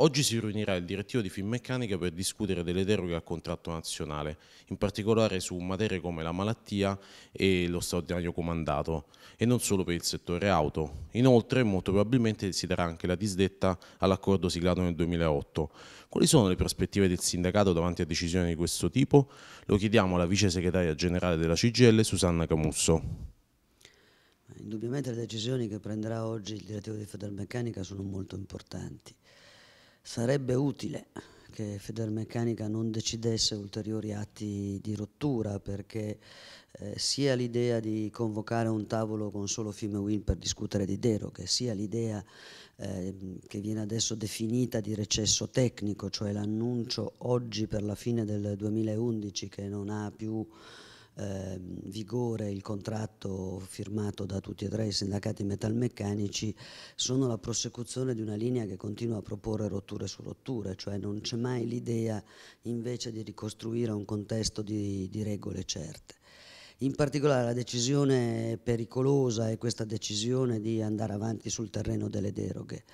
Oggi si riunirà il direttivo di Finmeccanica per discutere delle deroghe al contratto nazionale, in particolare su materie come la malattia e lo straordinario comandato, e non solo per il settore auto. Inoltre, molto probabilmente si darà anche la disdetta all'accordo siglato nel 2008. Quali sono le prospettive del sindacato davanti a decisioni di questo tipo? Lo chiediamo alla vice segretaria generale della CGL, Susanna Camusso. Indubbiamente le decisioni che prenderà oggi il direttivo di Federmeccanica sono molto importanti. Sarebbe utile che Federmeccanica non decidesse ulteriori atti di rottura perché eh, sia l'idea di convocare un tavolo con solo Fime Win per discutere di deroghe, sia l'idea eh, che viene adesso definita di recesso tecnico, cioè l'annuncio oggi per la fine del 2011 che non ha più eh, vigore il contratto firmato da tutti e tre i sindacati metalmeccanici sono la prosecuzione di una linea che continua a proporre rotture su rotture, cioè non c'è mai l'idea invece di ricostruire un contesto di, di regole certe. In particolare la decisione pericolosa è questa decisione di andare avanti sul terreno delle deroghe,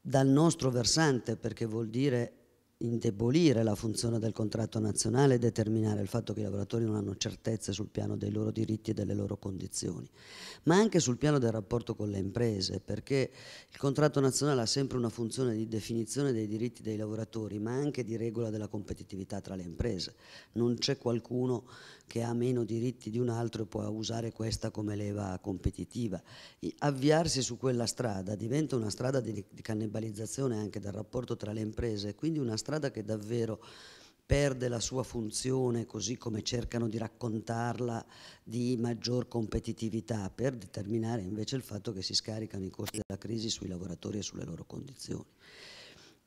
dal nostro versante perché vuol dire indebolire la funzione del contratto nazionale e determinare il fatto che i lavoratori non hanno certezze sul piano dei loro diritti e delle loro condizioni, ma anche sul piano del rapporto con le imprese, perché il contratto nazionale ha sempre una funzione di definizione dei diritti dei lavoratori, ma anche di regola della competitività tra le imprese. Non c'è qualcuno che ha meno diritti di un altro e può usare questa come leva competitiva. Avviarsi su quella strada diventa una strada di cannibalizzazione anche del rapporto tra le imprese, quindi una strada strada che davvero perde la sua funzione, così come cercano di raccontarla, di maggior competitività, per determinare invece il fatto che si scaricano i costi della crisi sui lavoratori e sulle loro condizioni.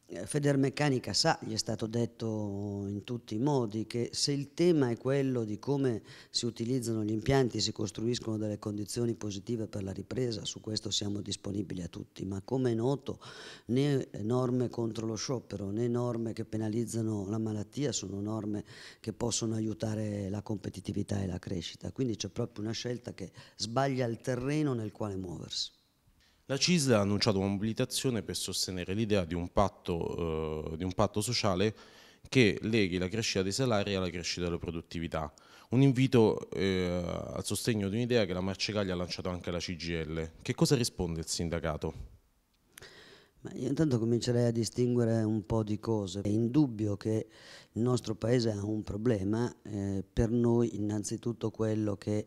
Eh, Federmeccanica sa, gli è stato detto in tutti i modi, che se il tema è quello di come si utilizzano gli impianti, si costruiscono delle condizioni positive per la ripresa, su questo siamo disponibili a tutti, ma come è noto né norme contro lo sciopero né norme che penalizzano la malattia sono norme che possono aiutare la competitività e la crescita, quindi c'è proprio una scelta che sbaglia il terreno nel quale muoversi. La CISL ha annunciato una mobilitazione per sostenere l'idea di, eh, di un patto sociale che leghi la crescita dei salari alla crescita della produttività. Un invito eh, al sostegno di un'idea che la Marcegaglia ha lanciato anche alla CGL. Che cosa risponde il sindacato? io intanto comincerei a distinguere un po' di cose. È indubbio che il nostro paese ha un problema, eh, per noi innanzitutto quello che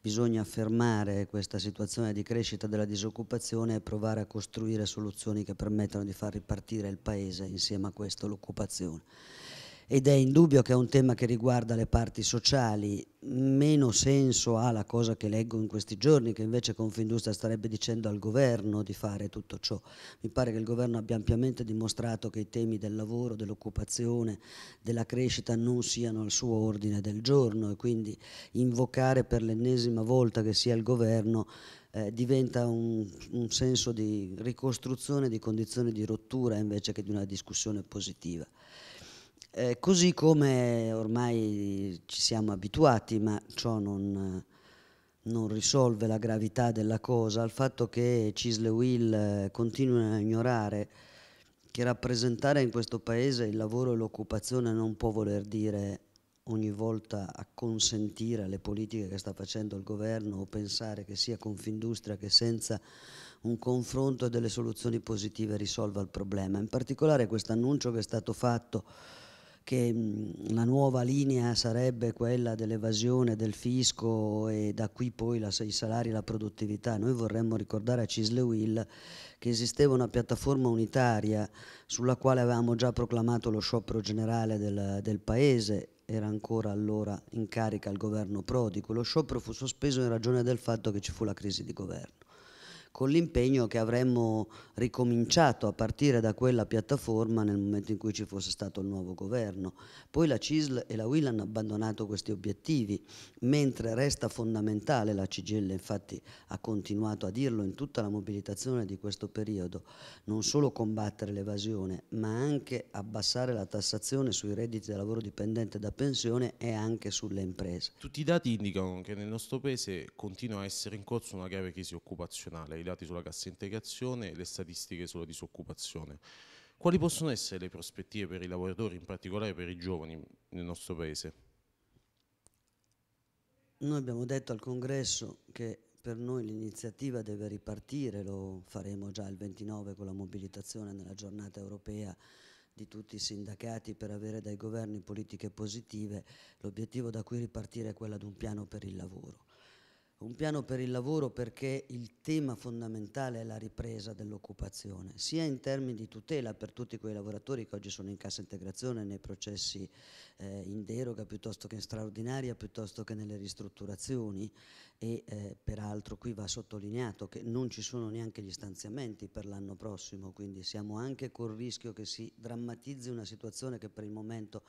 bisogna fermare questa situazione di crescita della disoccupazione e provare a costruire soluzioni che permettano di far ripartire il paese insieme a questo l'occupazione ed è indubbio che è un tema che riguarda le parti sociali, meno senso ha la cosa che leggo in questi giorni, che invece Confindustria starebbe dicendo al governo di fare tutto ciò. Mi pare che il governo abbia ampiamente dimostrato che i temi del lavoro, dell'occupazione, della crescita non siano al suo ordine del giorno e quindi invocare per l'ennesima volta che sia il governo eh, diventa un, un senso di ricostruzione di condizioni di rottura invece che di una discussione positiva. Eh, così come ormai ci siamo abituati, ma ciò non, non risolve la gravità della cosa, al fatto che Cisle Will eh, continuano a ignorare che rappresentare in questo paese il lavoro e l'occupazione non può voler dire ogni volta acconsentire alle politiche che sta facendo il governo o pensare che sia Confindustria che senza un confronto e delle soluzioni positive risolva il problema. In particolare questo annuncio che è stato fatto che la nuova linea sarebbe quella dell'evasione del fisco e da qui poi la, i salari e la produttività. Noi vorremmo ricordare a Cisle Will che esisteva una piattaforma unitaria sulla quale avevamo già proclamato lo sciopero generale del, del Paese era ancora allora in carica il governo Prodi, quello sciopero fu sospeso in ragione del fatto che ci fu la crisi di governo con l'impegno che avremmo ricominciato a partire da quella piattaforma nel momento in cui ci fosse stato il nuovo governo. Poi la CISL e la WIL hanno abbandonato questi obiettivi, mentre resta fondamentale, la CGL infatti ha continuato a dirlo in tutta la mobilitazione di questo periodo, non solo combattere l'evasione, ma anche abbassare la tassazione sui redditi da lavoro dipendente da pensione e anche sulle imprese. Tutti i dati indicano che nel nostro paese continua a essere in corso una grave crisi occupazionale dati sulla cassa integrazione e le statistiche sulla disoccupazione. Quali possono essere le prospettive per i lavoratori, in particolare per i giovani nel nostro Paese? Noi abbiamo detto al congresso che per noi l'iniziativa deve ripartire, lo faremo già il 29 con la mobilitazione nella giornata europea di tutti i sindacati per avere dai governi politiche positive, l'obiettivo da cui ripartire è quello di un piano per il lavoro un piano per il lavoro perché il tema fondamentale è la ripresa dell'occupazione, sia in termini di tutela per tutti quei lavoratori che oggi sono in cassa integrazione nei processi eh, in deroga piuttosto che in straordinaria, piuttosto che nelle ristrutturazioni e eh, peraltro qui va sottolineato che non ci sono neanche gli stanziamenti per l'anno prossimo, quindi siamo anche col rischio che si drammatizzi una situazione che per il momento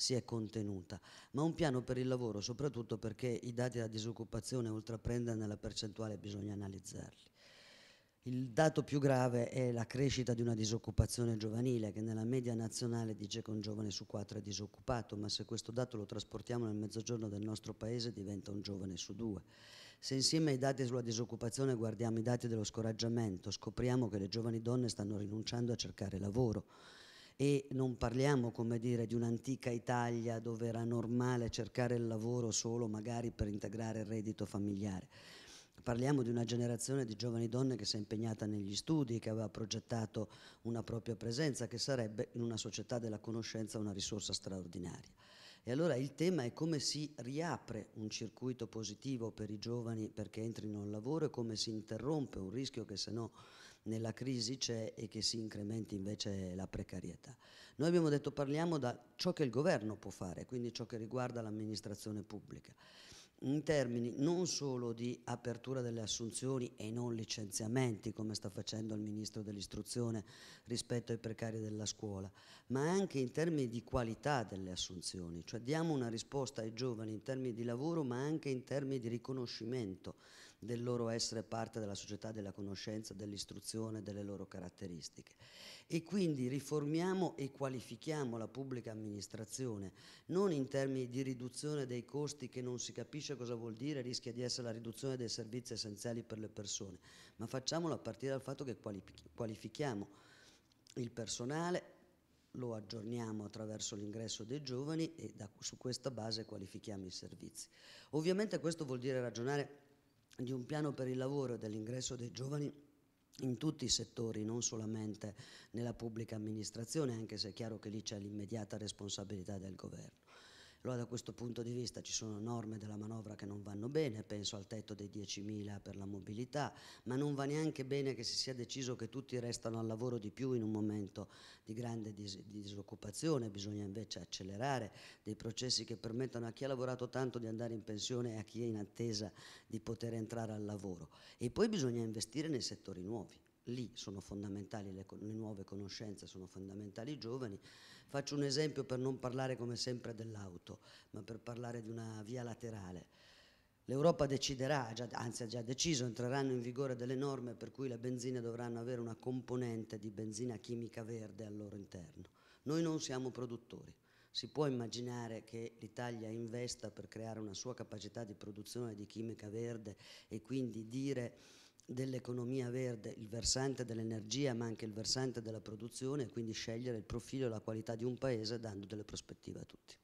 si è contenuta, ma un piano per il lavoro, soprattutto perché i dati della disoccupazione oltre a prenderne la percentuale bisogna analizzarli. Il dato più grave è la crescita di una disoccupazione giovanile che nella media nazionale dice che un giovane su quattro è disoccupato, ma se questo dato lo trasportiamo nel mezzogiorno del nostro paese diventa un giovane su due. Se insieme ai dati sulla disoccupazione guardiamo i dati dello scoraggiamento, scopriamo che le giovani donne stanno rinunciando a cercare lavoro e non parliamo come dire, di un'antica Italia dove era normale cercare il lavoro solo magari per integrare il reddito familiare. Parliamo di una generazione di giovani donne che si è impegnata negli studi, che aveva progettato una propria presenza, che sarebbe in una società della conoscenza una risorsa straordinaria. E allora il tema è come si riapre un circuito positivo per i giovani perché entrino al lavoro e come si interrompe un rischio che se no nella crisi c'è e che si incrementi invece la precarietà. Noi abbiamo detto parliamo da ciò che il governo può fare, quindi ciò che riguarda l'amministrazione pubblica, in termini non solo di apertura delle assunzioni e non licenziamenti, come sta facendo il Ministro dell'Istruzione rispetto ai precari della scuola, ma anche in termini di qualità delle assunzioni, cioè diamo una risposta ai giovani in termini di lavoro, ma anche in termini di riconoscimento del loro essere parte della società, della conoscenza, dell'istruzione, delle loro caratteristiche. E quindi riformiamo e qualifichiamo la pubblica amministrazione, non in termini di riduzione dei costi che non si capisce cosa vuol dire, rischia di essere la riduzione dei servizi essenziali per le persone, ma facciamolo a partire dal fatto che qualifichiamo il personale, lo aggiorniamo attraverso l'ingresso dei giovani e da, su questa base qualifichiamo i servizi. Ovviamente questo vuol dire ragionare di un piano per il lavoro e dell'ingresso dei giovani in tutti i settori, non solamente nella pubblica amministrazione, anche se è chiaro che lì c'è l'immediata responsabilità del governo. Allora da questo punto di vista ci sono norme della manovra che non vanno bene, penso al tetto dei 10.000 per la mobilità, ma non va neanche bene che si sia deciso che tutti restano al lavoro di più in un momento di grande dis disoccupazione, bisogna invece accelerare dei processi che permettano a chi ha lavorato tanto di andare in pensione e a chi è in attesa di poter entrare al lavoro. E poi bisogna investire nei settori nuovi lì sono fondamentali le, le, nuove conoscenze, sono fondamentali i giovani, Faccio un esempio per non parlare come sempre dell'auto, ma per parlare di una via laterale. L'Europa deciderà, anzi ha già deciso, entreranno in vigore delle norme per cui le benzine dovranno avere una componente di benzina chimica verde al loro interno. Noi non siamo produttori. Si può immaginare che l'Italia investa per creare una sua capacità di produzione di chimica verde e quindi dire dell'economia verde il versante dell'energia ma anche il versante della produzione e quindi scegliere il profilo e la qualità di un paese dando delle prospettive a tutti.